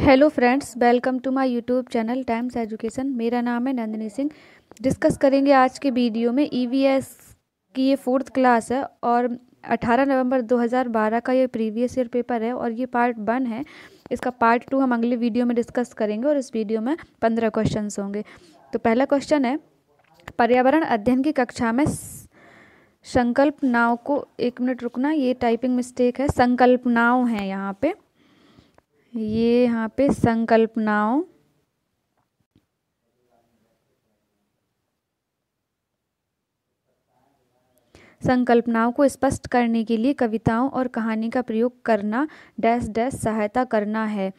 hello friends welcome to my YouTube channel Times Education मेरा नाम है नंदिनी सिंह डिस्कस करेंगे आज के वीडियो में ईवीएस e की ये फोर्थ क्लास है और 18 नवंबर 2012 का ये प्रीवियस ईयर पेपर है और ये पार्ट वन है इसका पार्ट टू हम अगले वीडियो में डिस्कस करेंगे और इस वीडियो में पंद्रह क्वेश्चन होंगे तो पहला क्वेश्चन है पर्यावरण अध्ययन की कक्षा में संकल्प नाव को एक मिनट रुकना ये टाइपिंग मिस्टेक है संकल्पनाओं हैं यहाँ पर ये यहाँ पे संकल्पनाओं संकल्पनाओं को स्पष्ट करने के लिए कविताओं और कहानी का प्रयोग करना डैश डैश सहायता करना है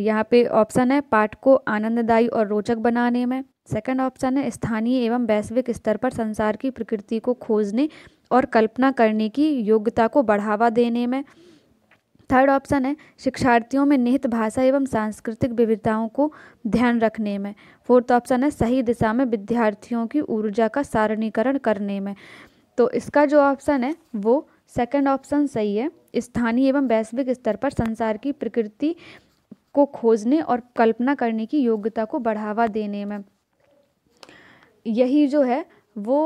यहाँ पे ऑप्शन है पाठ को आनंददायी और रोचक बनाने में सेकंड ऑप्शन है स्थानीय एवं वैश्विक स्तर पर संसार की प्रकृति को खोजने और कल्पना करने की योग्यता को बढ़ावा देने में थर्ड ऑप्शन है शिक्षार्थियों में निहित भाषा एवं सांस्कृतिक विविधताओं को ध्यान रखने में फोर्थ ऑप्शन है सही दिशा में विद्यार्थियों की ऊर्जा का सारणीकरण करने में तो इसका जो ऑप्शन है वो सेकंड ऑप्शन सही है स्थानीय एवं वैश्विक स्तर पर संसार की प्रकृति को खोजने और कल्पना करने की योग्यता को बढ़ावा देने में यही जो है वो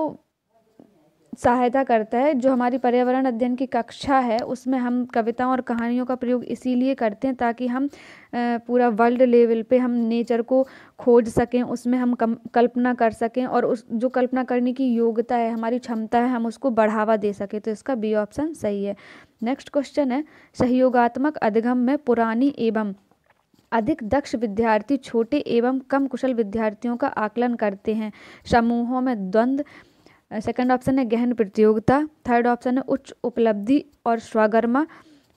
सहायता करता है जो हमारी पर्यावरण अध्ययन की कक्षा है उसमें हम कविताओं और कहानियों का प्रयोग इसीलिए करते हैं ताकि हम पूरा वर्ल्ड लेवल पे हम नेचर को खोज सकें उसमें हम कल्पना कर सकें और उस जो कल्पना करने की योग्यता है हमारी क्षमता है हम उसको बढ़ावा दे सकें तो इसका बी ऑप्शन सही है नेक्स्ट क्वेश्चन है सहयोगात्मक अधिगम में पुरानी एवं अधिक दक्ष विद्यार्थी छोटे एवं कम कुशल विद्यार्थियों का आकलन करते हैं समूहों में द्वंद्व सेकंड uh, ऑप्शन है गहन प्रतियोगिता थर्ड ऑप्शन है उच्च उपलब्धि और स्वागर्मा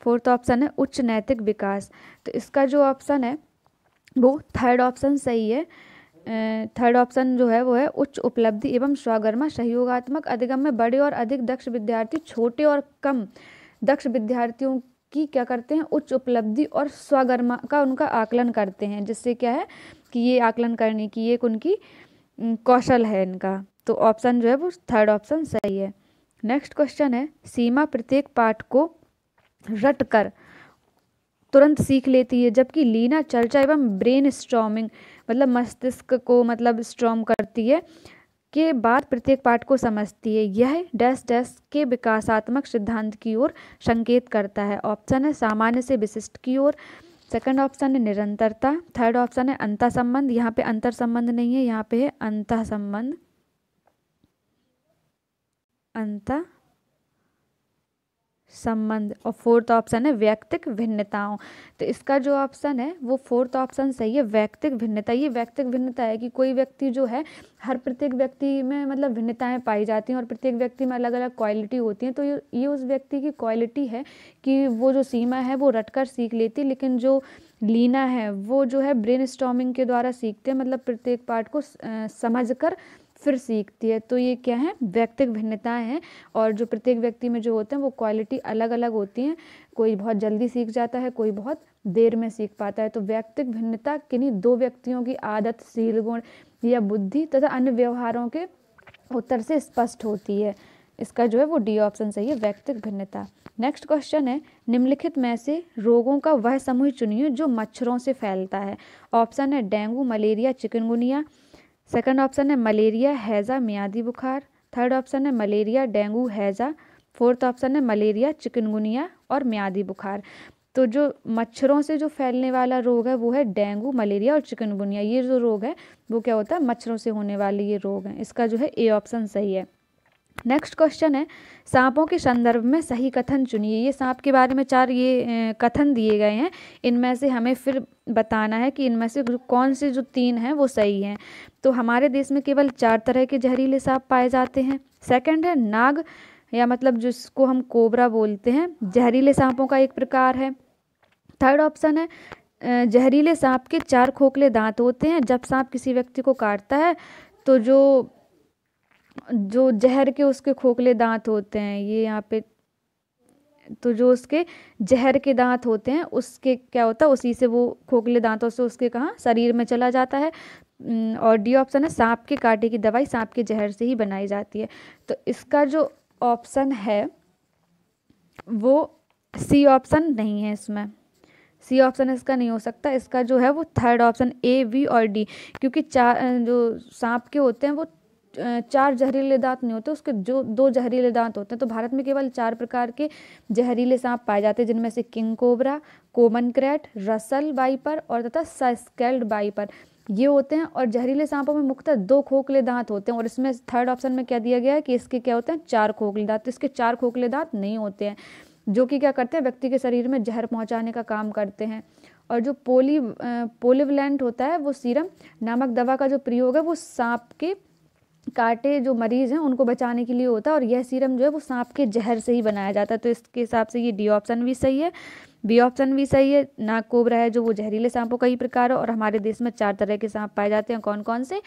फोर्थ ऑप्शन है उच्च नैतिक विकास तो इसका जो ऑप्शन है वो थर्ड ऑप्शन सही है थर्ड uh, ऑप्शन जो है वो है उच्च उपलब्धि एवं स्वागर्मा सहयोगात्मक अधिगम में बड़े और अधिक दक्ष विद्यार्थी छोटे और कम दक्ष विद्यार्थियों की क्या करते हैं उच्च उपलब्धि और स्वागर्मा का उनका आकलन करते हैं जिससे क्या है कि ये आकलन करने की एक उनकी कौशल है इनका तो ऑप्शन जो है वो थर्ड ऑप्शन सही है नेक्स्ट क्वेश्चन है सीमा प्रत्येक पाठ को रट कर तुरंत सीख लेती है जबकि लीना चर्चा एवं ब्रेन स्ट्रॉमिंग मतलब मस्तिष्क को मतलब स्ट्रॉम करती है के बाद प्रत्येक पाठ को समझती है यह डैश डैश के विकासात्मक सिद्धांत की ओर संकेत करता है ऑप्शन है सामान्य से विशिष्ट की ओर सेकंड ऑप्शन है निरंतरता थर्ड ऑप्शन है अंतः संबंध यहाँ पे अंतर संबंध नहीं है यहाँ पे है अंतः संबंध अंत संबंध और फोर्थ ऑप्शन है व्यक्तिक भिन्नताओं तो इसका जो ऑप्शन है वो फोर्थ ऑप्शन सही है व्यक्तिक भिन्नता ये व्यक्तिक भिन्नता है कि कोई व्यक्ति जो है हर प्रत्येक व्यक्ति में मतलब भिन्नताएं पाई जाती हैं और प्रत्येक व्यक्ति में अलग अलग क्वालिटी होती हैं तो ये ये उस व्यक्ति की क्वालिटी है कि वो जो सीमा है वो रटकर सीख लेती लेकिन जो लीना है वो जो है ब्रेन के द्वारा सीखते हैं मतलब प्रत्येक पार्ट को समझ कर फिर सीखती है तो ये क्या है व्यक्तिक भिन्नता हैं और जो प्रत्येक व्यक्ति में जो होते हैं वो क्वालिटी अलग अलग होती हैं कोई बहुत जल्दी सीख जाता है कोई बहुत देर में सीख पाता है तो व्यक्तिक भिन्नता किन्हीं दो व्यक्तियों की आदत शील गुण या बुद्धि तथा अन्य व्यवहारों के उत्तर से स्पष्ट होती है इसका जो है वो डी ऑप्शन सही है व्यक्तिक भिन्नता नेक्स्ट क्वेश्चन है निम्नलिखित में से रोगों का वह समूह चुनिए जो मच्छरों से फैलता है ऑप्शन है dengue malaria chikungunya second option है मलेरिया हैज़ा मियादी बुखार थर्ड ऑप्शन है मलेरिया डेंगू हैज़ा फोर्थ ऑप्शन है मलेरिया चिकनगुनिया और मियादी बुखार तो जो मच्छरों से जो फैलने वाला रोग है वो है डेंगू मलेरिया और चिकनगुनिया ये जो रोग है वो क्या होता है मच्छरों से होने वाले ये रोग हैं इसका जो है ए ऑप्शन सही है नेक्स्ट क्वेश्चन है सांपों के संदर्भ में सही कथन चुनिए ये सांप के बारे में चार ये कथन दिए गए हैं इनमें से हमें फिर बताना है कि इनमें से कौन से जो तीन हैं वो सही हैं तो हमारे देश में केवल चार तरह के जहरीले सांप पाए जाते हैं सेकंड है नाग या मतलब जिसको हम कोबरा बोलते हैं जहरीले सांपों का एक प्रकार है थर्ड ऑप्शन है जहरीले सांप के चार खोखले दांत होते हैं जब सांप किसी व्यक्ति को काटता है तो जो जो जहर के उसके खोखले दांत होते हैं ये यहाँ पे तो जो उसके जहर के दांत होते हैं उसके क्या होता है उसी से वो खोखले दांतों से उसके कहाँ शरीर में चला जाता है और डी ऑप्शन है सांप के काटे की दवाई सांप के जहर से ही बनाई जाती है तो इसका जो ऑप्शन है वो सी ऑप्शन नहीं है इसमें सी ऑप्शन इसका नहीं हो सकता इसका जो है वो थर्ड ऑप्शन ए वी और डी क्योंकि चार जो सांप के होते हैं वो चार जहरीले दांत नहीं होते उसके जो दो जहरीले दांत होते हैं तो भारत में केवल चार प्रकार के जहरीले सांप पाए जाते हैं जिनमें से king cobra common krait Russell viper और तथा सस्केल्ड बाइपर ये होते हैं और जहरीले सांपों में मुख्यतः दो खोखले दांत होते हैं और इसमें थर्ड ऑप्शन में क्या दिया गया है कि इसके क्या होते हैं चार खोखले दांत तो इसके चार खोखले दांत नहीं होते हैं जो कि क्या करते हैं व्यक्ति के शरीर में जहर पहुंचाने का काम करते हैं और जो पोली पोलिवलेंट होता है वो सीरम नामक दवा का जो प्रयोग है वो सांप के काटे जो मरीज़ हैं उनको बचाने के लिए होता है और यह सीरम जो है वो सांप के जहर से ही बनाया जाता है तो इसके हिसाब से ये डी ऑप्शन भी सही है बी ऑप्शन भी सही है नाग कोबरा है जो वो जहरीले सांपों का ही प्रकार है और हमारे देश में चार तरह के सांप पाए जाते हैं कौन कौन से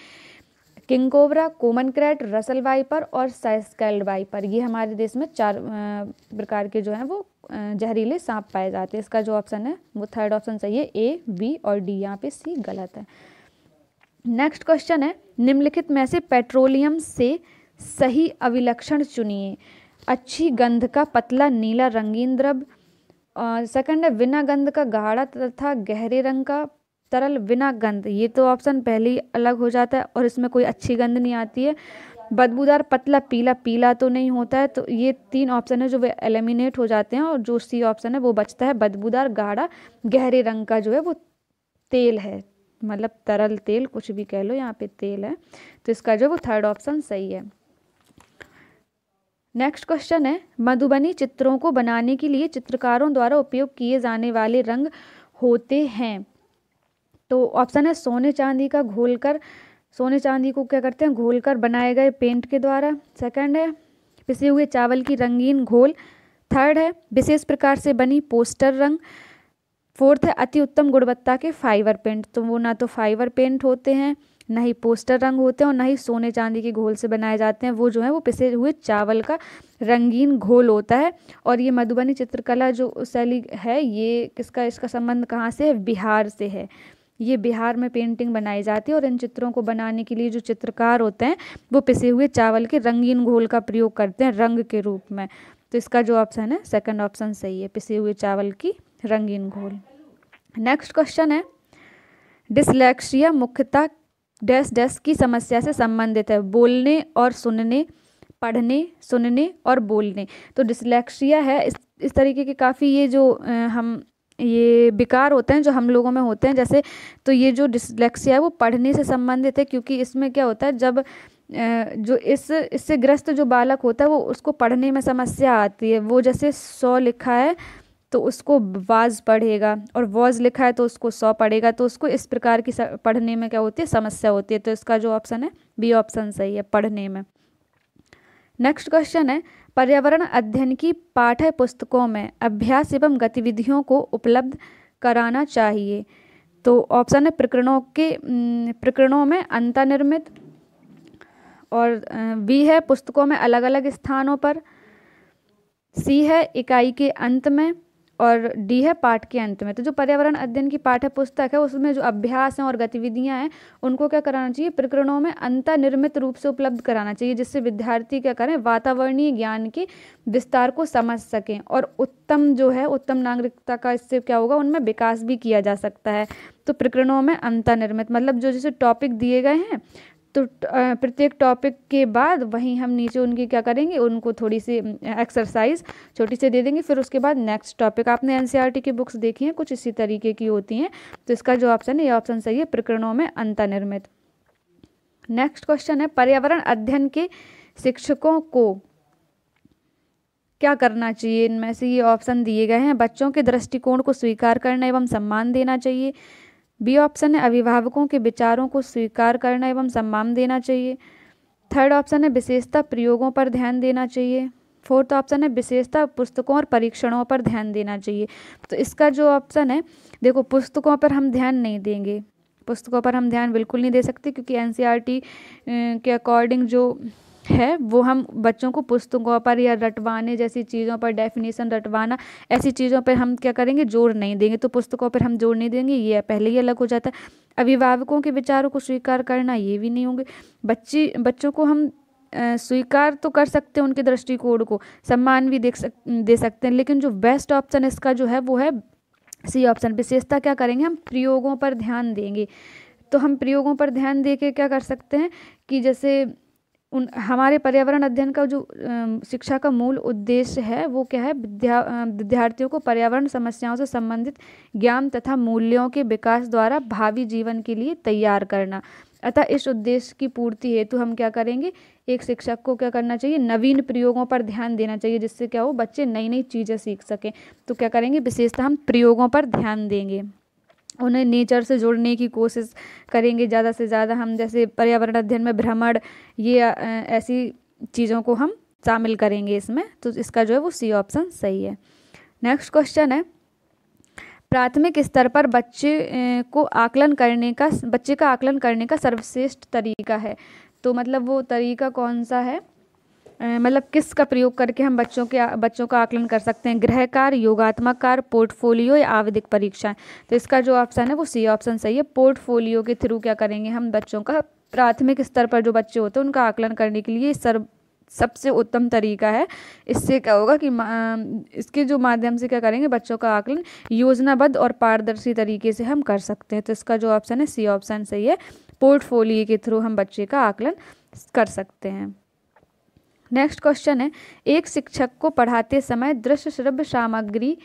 king cobra common krait Russell viper और साइस्कैल्ड वाइपर ये हमारे देश में चार प्रकार के जो हैं वो जहरीले सांप पाए जाते हैं इसका जो ऑप्शन है वो थर्ड ऑप्शन सही है ए बी और डी यहाँ पे सी गलत है नेक्स्ट क्वेश्चन है निम्नलिखित में से पेट्रोलियम से सही अभिलक्षण चुनिए अच्छी गंध का पतला नीला रंगीन द्रव सेकंड है बिना गंध का गाढ़ा तथा गहरे रंग का तरल बिना गंध ये तो ऑप्शन पहले ही अलग हो जाता है और इसमें कोई अच्छी गंध नहीं आती है बदबूदार पतला पीला पीला तो नहीं होता है तो ये तीन ऑप्शन है जो वे एलिमिनेट हो जाते हैं और जो सी ऑप्शन है वो बचता है बदबूदार गाढ़ा गहरे रंग का जो है वो तेल है मतलब तरल तेल कुछ भी कह लो यहाँ पे तेल है तो इसका जो वो थर्ड ऑप्शन सही है नेक्स्ट क्वेश्चन है मधुबनी चित्रों को बनाने के लिए चित्रकारों द्वारा उपयोग किए जाने वाले रंग होते हैं तो ऑप्शन है सोने चांदी का घोलकर सोने चांदी को क्या करते हैं घोलकर बनाए गए पेंट के द्वारा सेकंड है पिसे हुए चावल की रंगीन घोल थर्ड है विशेष प्रकार से बनी पोस्टर रंग फोर्थ है अति उत्तम गुणवत्ता के फाइबर पेंट तो वो ना तो फाइबर पेंट होते हैं ना ही पोस्टर रंग होते हैं और ना ही सोने चांदी के घोल से बनाए जाते हैं वो जो है वो पिसे हुए चावल का रंगीन घोल होता है और ये मधुबनी चित्रकला जो शैली है ये किसका इसका संबंध कहाँ से है बिहार से है ये बिहार में पेंटिंग बनाई जाती है और इन चित्रों को बनाने के लिए जो चित्रकार होते हैं वो पिसे हुए चावल के रंगीन घोल का प्रयोग करते हैं रंग के रूप में तो इसका जो ऑप्शन है सेकंड ऑप्शन सही है पिसे हुए चावल की रंगीन घोल नेक्स्ट क्वेश्चन है डिसलेक्सिया मुख्यतः डैश डैश की समस्या से संबंधित है बोलने और सुनने पढ़ने सुनने और बोलने तो डिसलेक्सिया है इस इस तरीके के काफ़ी ये जो हम ये विकार होते हैं जो हम लोगों में होते हैं जैसे तो ये जो डिसलेक्सिया है वो पढ़ने से संबंधित है क्योंकि इसमें क्या होता है जब जो इस इससे ग्रस्त जो बालक होता है वो उसको पढ़ने में समस्या आती है वो जैसे सौ लिखा है तो उसको वाज पढ़ेगा और वॉज लिखा है तो उसको सौ पढ़ेगा तो उसको इस प्रकार की पढ़ने में क्या होती है समस्या होती है तो इसका जो ऑप्शन है बी ऑप्शन सही है पढ़ने में नेक्स्ट क्वेश्चन है पर्यावरण अध्ययन की पाठ्य पुस्तकों में अभ्यास एवं गतिविधियों को उपलब्ध कराना चाहिए तो ऑप्शन है प्रकरणों के प्रकरणों में अंतर्निर्मित और बी है पुस्तकों में अलग अलग स्थानों पर सी है इकाई के अंत में और डी है पाठ के अंत में तो जो पर्यावरण अध्ययन की पाठ्य पुस्तक है उसमें जो अभ्यास हैं और गतिविधियां हैं उनको क्या कराना चाहिए प्रकरणों में निर्मित रूप से उपलब्ध कराना चाहिए जिससे विद्यार्थी क्या करें वातावरणीय ज्ञान के विस्तार को समझ सकें और उत्तम जो है उत्तम नागरिकता का इससे क्या होगा उनमें विकास भी किया जा सकता है तो प्रकरणों में निर्मित मतलब जो जैसे टॉपिक दिए गए हैं तो प्रत्येक टॉपिक के बाद वहीं हम नीचे उनकी क्या करेंगे उनको थोड़ी सी एक्सरसाइज छोटी सी दे देंगे फिर उसके बाद नेक्स्ट टॉपिक आपने एन e की बुक्स देखी हैं कुछ इसी तरीके की होती हैं तो इसका जो ऑप्शन है ये ऑप्शन सही है प्रकरणों में अंतर्निर्मित नेक्स्ट क्वेश्चन है पर्यावरण अध्ययन के शिक्षकों को क्या करना चाहिए इनमें से ये ऑप्शन दिए गए हैं बच्चों के दृष्टिकोण को स्वीकार करना एवं सम्मान देना चाहिए बी ऑप्शन है अभिभावकों के विचारों को स्वीकार करना एवं सम्मान देना चाहिए थर्ड ऑप्शन है विशेषता प्रयोगों पर ध्यान देना चाहिए फोर्थ ऑप्शन है विशेषता पुस्तकों और परीक्षणों पर ध्यान देना चाहिए तो इसका जो ऑप्शन है देखो पुस्तकों पर हम ध्यान नहीं देंगे पुस्तकों पर हम ध्यान बिल्कुल नहीं दे सकते क्योंकि एन e के अकॉर्डिंग जो है वो हम बच्चों को पुस्तकों पर या रटवाने जैसी चीज़ों पर डेफिनेशन रटवाना ऐसी चीज़ों पर हम क्या करेंगे जोर नहीं देंगे तो पुस्तकों पर हम जोर नहीं देंगे ये पहले ही अलग हो जाता है अभिभावकों के विचारों को स्वीकार करना ये भी नहीं होंगे बच्ची बच्चों को हम स्वीकार तो कर सकते हैं उनके दृष्टिकोण को सम्मान भी देख सक दे सकते हैं लेकिन जो बेस्ट ऑप्शन इसका जो है वो है सी ऑप्शन विशेषता क्या करेंगे हम प्रयोगों पर ध्यान देंगे तो हम प्रयोगों पर ध्यान दे के क्या कर सकते हैं कि जैसे उन हमारे पर्यावरण अध्ययन का जो शिक्षा का मूल उद्देश्य है वो क्या है विद्या विद्यार्थियों को पर्यावरण समस्याओं से संबंधित ज्ञान तथा मूल्यों के विकास द्वारा भावी जीवन के लिए तैयार करना अतः इस उद्देश्य की पूर्ति हेतु हम क्या करेंगे एक शिक्षक को क्या करना चाहिए नवीन प्रयोगों पर ध्यान देना चाहिए जिससे क्या हो बच्चे नई नई चीज़ें सीख सकें तो क्या करेंगे विशेषतः हम प्रयोगों पर ध्यान देंगे उन्हें नेचर से जोड़ने की कोशिश करेंगे ज़्यादा से ज़्यादा हम जैसे पर्यावरण अध्ययन में भ्रमण ये ऐसी चीज़ों को हम शामिल करेंगे इसमें तो इसका जो है वो सी ऑप्शन सही है नेक्स्ट क्वेश्चन है प्राथमिक स्तर पर बच्चे को आकलन करने का बच्चे का आकलन करने का सर्वश्रेष्ठ तरीका है तो मतलब वो तरीका कौन सा है मतलब किस का प्रयोग करके हम बच्चों के बच्चों का आकलन कर सकते हैं गृह कार्य योगात्मक कार पोर्टफोलियो या आवधिक परीक्षाएं तो इसका जो ऑप्शन है वो सी ऑप्शन सही है पोर्टफोलियो के थ्रू क्या करेंगे हम बच्चों का प्राथमिक स्तर पर जो बच्चे होते हैं उनका आकलन करने के लिए सर्व सबसे उत्तम तरीका है इससे क्या होगा कि इसके जो माध्यम से क्या करेंगे बच्चों का आकलन योजनाबद्ध और पारदर्शी तरीके से हम कर सकते हैं तो इसका जो ऑप्शन है सी ऑप्शन सही है पोर्टफोलियो के थ्रू हम बच्चे का आकलन कर सकते हैं नेक्स्ट क्वेश्चन है एक शिक्षक को पढ़ाते समय दृश्य श्रव्य सामग्री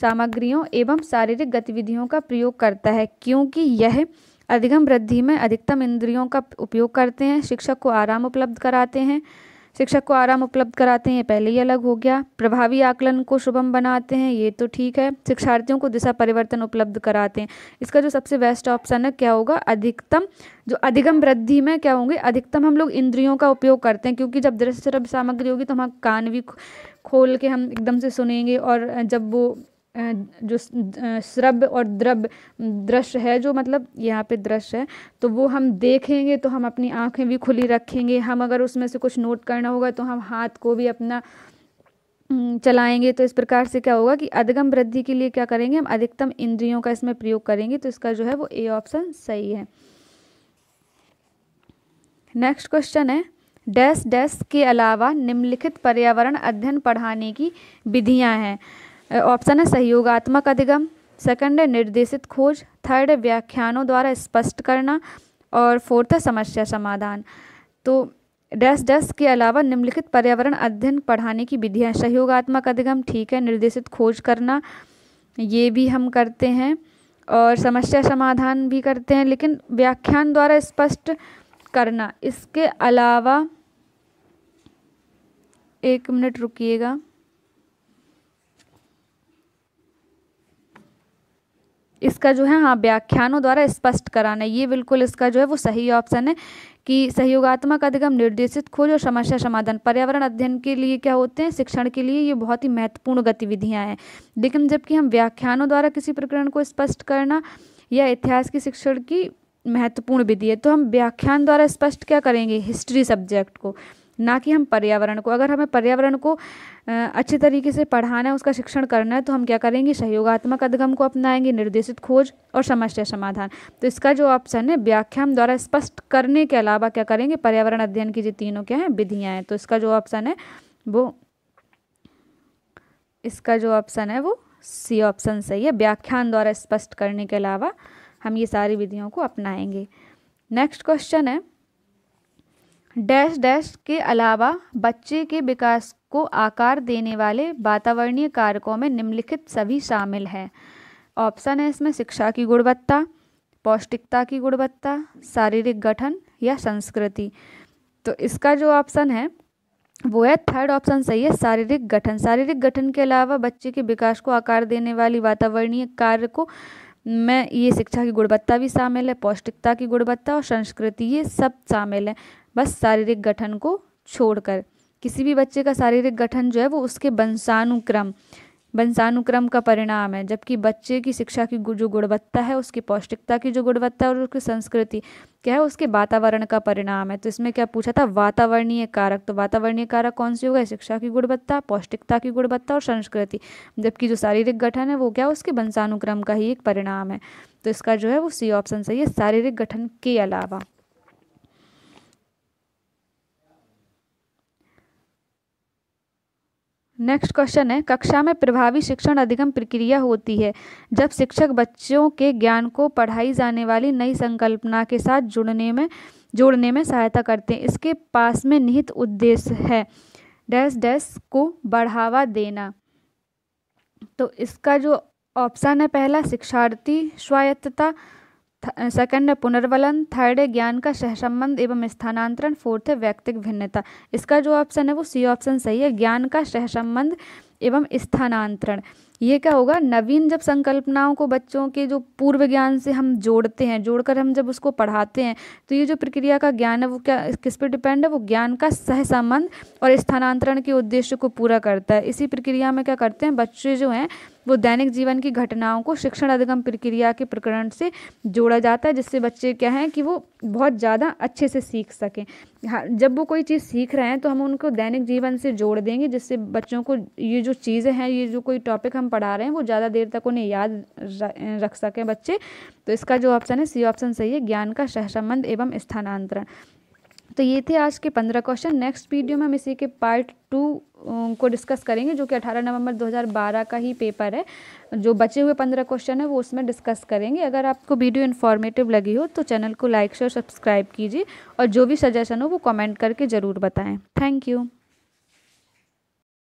सामग्रियों एवं शारीरिक गतिविधियों का प्रयोग करता है क्योंकि यह अधिगम वृद्धि में अधिकतम इंद्रियों का उपयोग करते हैं शिक्षक को आराम उपलब्ध कराते हैं शिक्षक को आराम उपलब्ध कराते हैं पहले ही अलग हो गया प्रभावी आकलन को शुभम बनाते हैं ये तो ठीक है शिक्षार्थियों को दिशा परिवर्तन उपलब्ध कराते हैं इसका जो सबसे बेस्ट ऑप्शन है क्या होगा अधिकतम जो अधिगम वृद्धि में क्या होंगे अधिकतम हम लोग इंद्रियों का उपयोग करते हैं क्योंकि जब दृश्य सामग्री होगी तो हम कान भी खोल के हम एकदम से सुनेंगे और जब वो जो श्रब और द्रव्य दृश्य है जो मतलब यहाँ पे दृश्य है तो वो हम देखेंगे तो हम अपनी आंखें भी खुली रखेंगे हम अगर उसमें से कुछ नोट करना होगा तो हम हाथ को भी अपना चलाएंगे तो इस प्रकार से क्या होगा कि अधिगम वृद्धि के लिए क्या करेंगे हम अधिकतम इंद्रियों का इसमें प्रयोग करेंगे तो इसका जो है वो ए ऑप्शन सही है नेक्स्ट क्वेश्चन है डैश डैश के अलावा निम्नलिखित पर्यावरण अध्ययन पढ़ाने की विधियां हैं ऑप्शन है सहयोगात्मक अधिगम सेकंड है निर्देशित खोज थर्ड है व्याख्यानों द्वारा स्पष्ट करना और फोर्थ है समस्या समाधान तो डैश डेस्क के अलावा निम्नलिखित पर्यावरण अध्ययन पढ़ाने की विधियाँ सहयोगात्मक अधिगम ठीक है निर्देशित खोज करना ये भी हम करते हैं और समस्या समाधान भी करते हैं लेकिन व्याख्यान द्वारा स्पष्ट करना इसके अलावा एक मिनट रुकिएगा इसका जो है हाँ व्याख्यानों द्वारा स्पष्ट कराना ये बिल्कुल इसका जो है वो सही ऑप्शन है कि सहयोगात्मक अधिगम निर्देशित खोज और समस्या समाधान पर्यावरण अध्ययन के लिए क्या होते हैं शिक्षण के लिए ये बहुत ही महत्वपूर्ण गतिविधियाँ हैं लेकिन जबकि हम व्याख्यानों द्वारा किसी प्रकरण को स्पष्ट करना या इतिहास की शिक्षण की महत्वपूर्ण विधि है तो हम व्याख्यान द्वारा स्पष्ट क्या करेंगे हिस्ट्री सब्जेक्ट को ना कि हम पर्यावरण को अगर हमें पर्यावरण को अच्छे तरीके से पढ़ाना है उसका शिक्षण करना है तो हम क्या करेंगे सहयोगात्मक अधगम को अपनाएंगे निर्देशित खोज और समस्या समाधान तो इसका जो ऑप्शन है व्याख्या द्वारा स्पष्ट करने के अलावा क्या करेंगे पर्यावरण अध्ययन की जो तीनों क्या हैं विधियाँ हैं तो इसका जो ऑप्शन है वो इसका जो ऑप्शन है वो सी ऑप्शन सही है व्याख्यान द्वारा स्पष्ट करने के अलावा हम ये सारी विधियों को अपनाएंगे नेक्स्ट क्वेश्चन है डैश डैश के अलावा बच्चे के विकास को आकार देने वाले वातावरणीय कारकों में निम्नलिखित सभी शामिल हैं ऑप्शन है इसमें शिक्षा की गुणवत्ता पौष्टिकता की गुणवत्ता शारीरिक गठन या संस्कृति तो इसका जो ऑप्शन है वो है थर्ड ऑप्शन सही है शारीरिक गठन शारीरिक गठन के अलावा बच्चे के विकास को आकार देने वाली वातावरणीय कार्य को में ये शिक्षा की गुणवत्ता भी शामिल है पौष्टिकता की गुणवत्ता और संस्कृति ये सब शामिल है बस शारीरिक गठन को छोड़कर किसी भी बच्चे का शारीरिक गठन जो है वो उसके वंशानुक्रम वंशानुक्रम का परिणाम है जबकि बच्चे की शिक्षा की जो गुणवत्ता है उसकी पौष्टिकता की जो गुणवत्ता और उसकी संस्कृति क्या है उसके वातावरण का परिणाम है तो इसमें क्या पूछा था वातावरणीय कारक तो वातावरणीय कारक कौन से होगा शिक्षा की गुणवत्ता पौष्टिकता की गुणवत्ता और संस्कृति जबकि जो शारीरिक गठन है वो क्या उसके वंशानुक्रम का ही एक परिणाम है तो इसका जो है वो सी ऑप्शन सही है शारीरिक गठन के अलावा नेक्स्ट क्वेश्चन है कक्षा में प्रभावी शिक्षण अधिगम प्रक्रिया होती है जब शिक्षक बच्चों के ज्ञान को पढ़ाई जाने वाली नई संकल्पना के साथ जुड़ने में जोड़ने में सहायता करते हैं इसके पास में निहित उद्देश्य है डैश डैश को बढ़ावा देना तो इसका जो ऑप्शन है पहला शिक्षार्थी स्वायत्तता सेकंड है पुनर्वलन थर्ड है ज्ञान का सहसंबंध एवं स्थानांतरण फोर्थ है व्यक्तिक भिन्नता इसका जो ऑप्शन है वो सी ऑप्शन सही है ज्ञान का सहसंबंध एवं स्थानांतरण ये क्या होगा नवीन जब संकल्पनाओं को बच्चों के जो पूर्व ज्ञान से हम जोड़ते हैं जोड़कर हम जब उसको पढ़ाते हैं तो ये जो प्रक्रिया का ज्ञान है वो क्या किस पर डिपेंड है वो ज्ञान का सहसंबंध और स्थानांतरण के उद्देश्य को पूरा करता है इसी प्रक्रिया में क्या करते हैं बच्चे जो हैं वो दैनिक जीवन की घटनाओं को शिक्षण अधिगम प्रक्रिया के प्रकरण से जोड़ा जाता है जिससे बच्चे क्या हैं कि वो बहुत ज़्यादा अच्छे से सीख सकें हाँ, जब वो कोई चीज़ सीख रहे हैं तो हम उनको दैनिक जीवन से जोड़ देंगे जिससे बच्चों को ये जो जो चीज़ें हैं ये जो कोई टॉपिक हम पढ़ा रहे हैं वो ज़्यादा देर तक उन्हें याद रख सकें बच्चे तो इसका जो ऑप्शन है सी ऑप्शन सही है ज्ञान का सहसंबंध एवं स्थानांतरण तो ये थे आज के पंद्रह क्वेश्चन नेक्स्ट वीडियो में हम इसी के पार्ट टू को डिस्कस करेंगे जो कि अठारह नवंबर 2012 का ही पेपर है जो बचे हुए पंद्रह क्वेश्चन है वो उसमें डिस्कस करेंगे अगर आपको वीडियो इन्फॉर्मेटिव लगी हो तो चैनल को लाइक शेयर सब्सक्राइब कीजिए और जो भी सजेशन हो वो कमेंट करके ज़रूर बताएं थैंक यू